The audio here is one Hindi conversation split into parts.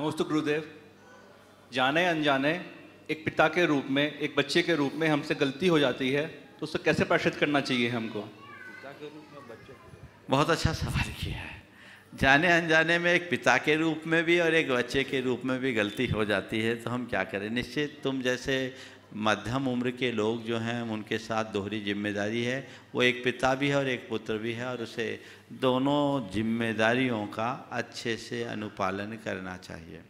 नमस्ते गुरुदेव जाने अनजाने एक पिता के रूप में एक बच्चे के रूप में हमसे गलती हो जाती है तो उसको कैसे प्रशित करना चाहिए हमको पिता के रूप में बच्चे बहुत अच्छा सवाल किया है जाने अनजाने में एक पिता के रूप में भी और एक बच्चे के रूप में भी गलती हो जाती है तो हम क्या करें निश्चित तुम जैसे मध्यम उम्र के लोग जो हैं उनके साथ दोहरी जिम्मेदारी है वो एक पिता भी है और एक पुत्र भी है और उसे दोनों जिम्मेदारियों का अच्छे से अनुपालन करना चाहिए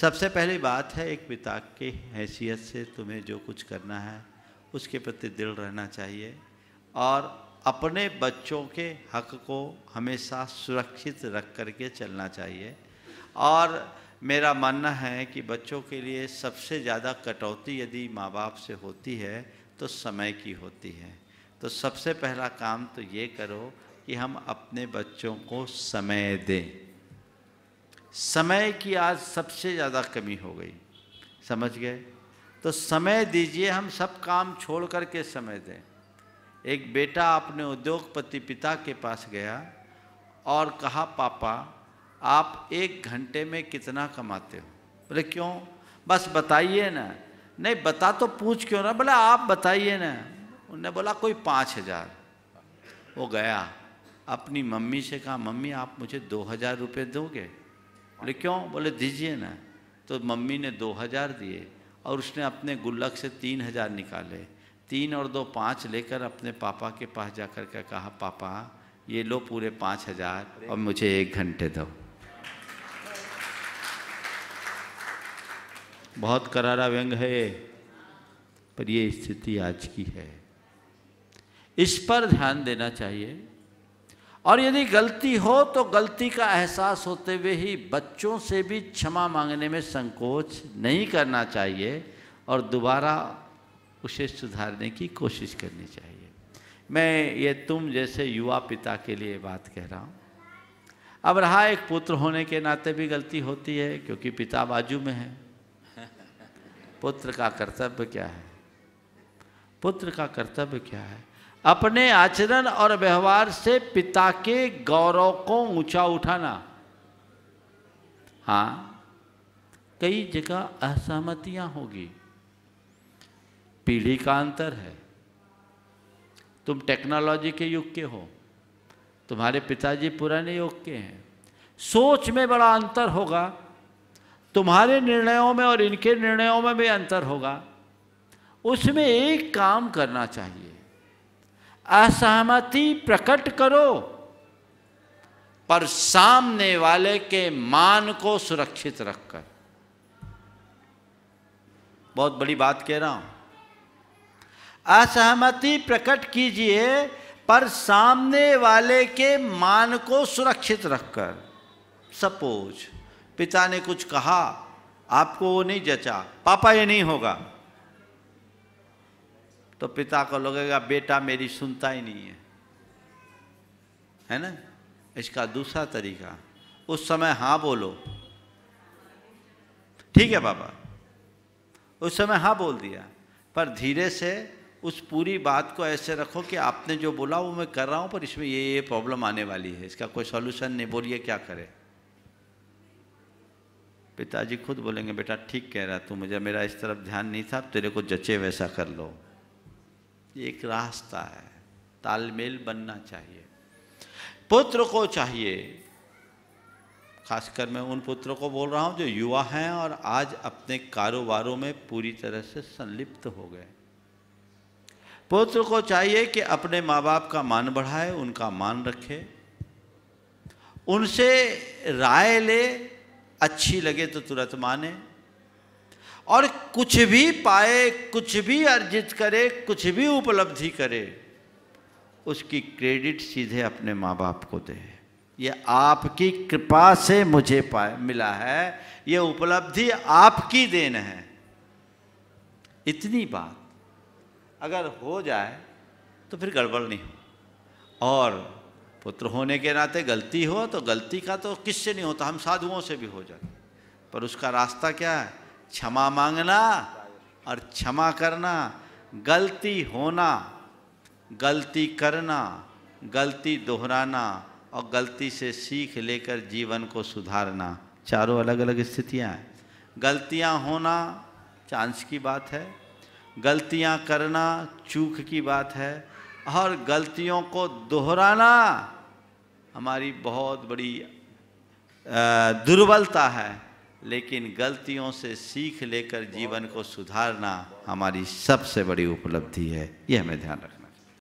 सबसे पहली बात है एक पिता की हैसियत से तुम्हें जो कुछ करना है उसके प्रति दिल रहना चाहिए और अपने बच्चों के हक को हमेशा सुरक्षित रख कर के चलना चाहिए और मेरा मानना है कि बच्चों के लिए सबसे ज़्यादा कटौती यदि माँ बाप से होती है तो समय की होती है तो सबसे पहला काम तो ये करो कि हम अपने बच्चों को समय दें समय की आज सबसे ज़्यादा कमी हो गई समझ गए तो समय दीजिए हम सब काम छोड़ कर के समय दें एक बेटा अपने उद्योगपति पिता के पास गया और कहा पापा आप एक घंटे में कितना कमाते हो बोले क्यों बस बताइए ना नहीं बता तो पूछ क्यों ना बोला आप बताइए ना उनने बोला कोई पाँच हज़ार वो गया अपनी मम्मी से कहा मम्मी आप मुझे दो हज़ार रुपये दोगे बोले क्यों बोले दीजिए ना तो मम्मी ने दो हज़ार दिए और उसने अपने गुल्लक से तीन हज़ार निकाले तीन और दो पाँच लेकर अपने पापा के पास जाकर के कहा पापा ये लो पूरे पाँच हज़ार और मुझे एक घंटे दो बहुत करारा व्यंग है पर ये स्थिति आज की है इस पर ध्यान देना चाहिए और यदि गलती हो तो गलती का एहसास होते हुए ही बच्चों से भी क्षमा मांगने में संकोच नहीं करना चाहिए और दोबारा उसे सुधारने की कोशिश करनी चाहिए मैं ये तुम जैसे युवा पिता के लिए बात कह रहा हूँ अब रहा एक पुत्र होने के नाते भी गलती होती है क्योंकि पिता बाजू में है पुत्र का कर्तव्य क्या है पुत्र का कर्तव्य क्या है अपने आचरण और व्यवहार से पिता के गौरव को ऊंचा उठाना हाँ कई जगह असहमतियां होगी पीढ़ी का अंतर है तुम टेक्नोलॉजी के युग के हो तुम्हारे पिताजी पुराने युग के हैं सोच में बड़ा अंतर होगा तुम्हारे निर्णयों में और इनके निर्णयों में भी अंतर होगा उसमें एक काम करना चाहिए असहमति प्रकट करो पर सामने वाले के मान को सुरक्षित रखकर बहुत बड़ी बात कह रहा हूं असहमति प्रकट कीजिए पर सामने वाले के मान को सुरक्षित रखकर सपोज पिता ने कुछ कहा आपको वो नहीं जचा पापा ये नहीं होगा तो पिता को लगेगा बेटा मेरी सुनता ही नहीं है है ना इसका दूसरा तरीका उस समय हाँ बोलो ठीक है पापा उस समय हाँ बोल दिया पर धीरे से उस पूरी बात को ऐसे रखो कि आपने जो बोला वो मैं कर रहा हूँ पर इसमें ये ये प्रॉब्लम आने वाली है इसका कोई सॉल्यूशन नहीं बोलिए क्या करें पिताजी खुद बोलेंगे बेटा ठीक कह रहा तू मुझे मेरा इस तरफ ध्यान नहीं था तेरे को जचे वैसा कर लो ये एक रास्ता है तालमेल बनना चाहिए पुत्र को चाहिए खासकर मैं उन पुत्रों को बोल रहा हूँ जो युवा हैं और आज अपने कारोबारों में पूरी तरह से संलिप्त हो गए पुत्र को चाहिए कि अपने माँ बाप का मान बढ़ाए उनका मान रखे उनसे राय ले अच्छी लगे तो तुरंत माने और कुछ भी पाए कुछ भी अर्जित करे कुछ भी उपलब्धि करे उसकी क्रेडिट सीधे अपने माँ बाप को दे ये आपकी कृपा से मुझे पाए मिला है ये उपलब्धि आपकी देन है इतनी बात अगर हो जाए तो फिर गड़बड़ नहीं हो और पुत्र होने के नाते गलती हो तो गलती का तो किससे नहीं होता हम साधुओं से भी हो जाते पर उसका रास्ता क्या है क्षमा मांगना और क्षमा करना गलती होना गलती करना गलती दोहराना और गलती से सीख लेकर जीवन को सुधारना चारों अलग अलग स्थितियाँ हैं गलतियाँ होना चांस की बात है गलतियाँ करना चूक की बात है और गलतियों को दोहराना हमारी बहुत बड़ी दुर्बलता है लेकिन गलतियों से सीख लेकर जीवन को सुधारना हमारी सबसे बड़ी उपलब्धि है ये हमें ध्यान रखना